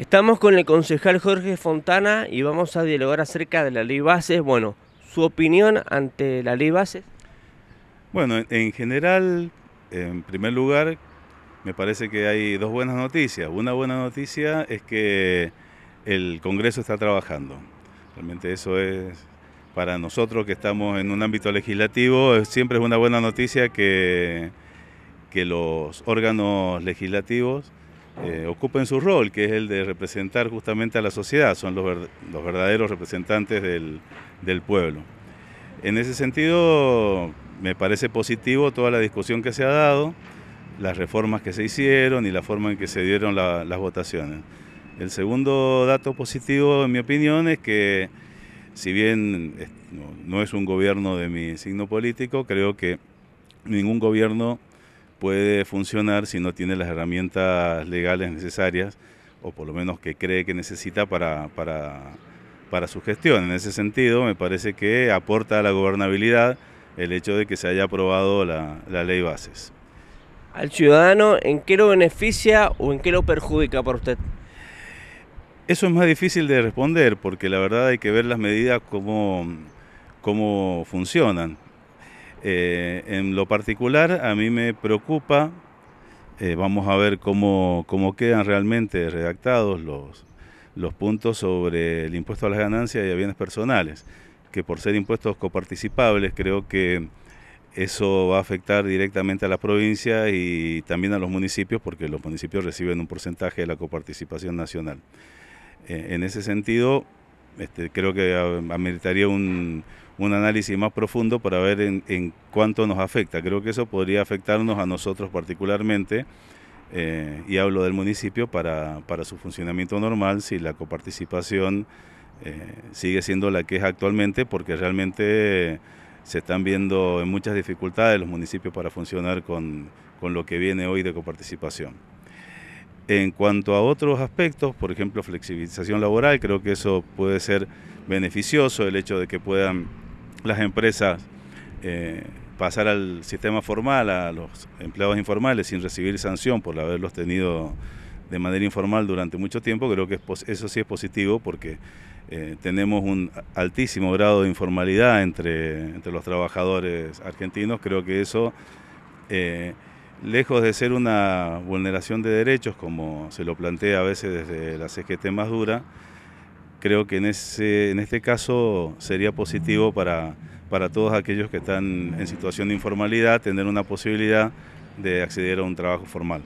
Estamos con el concejal Jorge Fontana y vamos a dialogar acerca de la ley bases. Bueno, su opinión ante la ley base. Bueno, en general, en primer lugar, me parece que hay dos buenas noticias. Una buena noticia es que el Congreso está trabajando. Realmente eso es, para nosotros que estamos en un ámbito legislativo, siempre es una buena noticia que, que los órganos legislativos eh, ocupen su rol, que es el de representar justamente a la sociedad, son los, verdaderos representantes del, pueblo. En ese sentido, me parece positivo toda la discusión que se ha dado, las reformas que se hicieron y la forma en que se dieron las votaciones. El segundo dato positivo, en mi opinión, es que si bien eh, no es un gobierno de mi signo político, creo que ningún gobierno puede funcionar si no tiene las herramientas legales necesarias, o por lo menos que cree que necesita para, para, su gestión. En ese sentido, me parece que aporta a la gobernabilidad el hecho de que se haya aprobado la, ley bases. Al ciudadano, ¿en qué lo beneficia o en qué lo perjudica para usted? Eso es más difícil de responder porque la verdad hay que ver las medidas cómo funcionan. Eh, en lo particular, a mí me preocupa, eh, vamos a ver cómo, cómo quedan realmente redactados los, los puntos sobre el impuesto a las ganancias y a bienes personales, que por ser impuestos coparticipables creo que eso va a afectar directamente a la provincia y también a los municipios, porque los municipios reciben un porcentaje de la coparticipación nacional. Eh, en ese sentido, este, creo que ameritaría un, un análisis más profundo para ver en, cuánto nos afecta. Creo que eso podría afectarnos a nosotros particularmente, eh, y hablo del municipio, para, para, su funcionamiento normal, si la coparticipación eh, sigue siendo la que es actualmente, porque realmente se están viendo en muchas dificultades los municipios para funcionar con, con lo que viene hoy de coparticipación. En cuanto a otros aspectos, por ejemplo, flexibilización laboral, creo que eso puede ser beneficioso, el hecho de que puedan las empresas eh, pasar al sistema formal, a los empleados informales, sin recibir sanción por haberlos tenido de manera informal durante mucho tiempo, creo que eso sí es positivo porque eh, tenemos un altísimo grado de informalidad entre, los trabajadores argentinos. Creo que eso, eh, lejos de ser una vulneración de derechos, como se lo plantea a veces desde la CGT más dura, creo que en, este caso sería positivo para todos aquellos que están en situación de informalidad tener una posibilidad de acceder a un trabajo formal.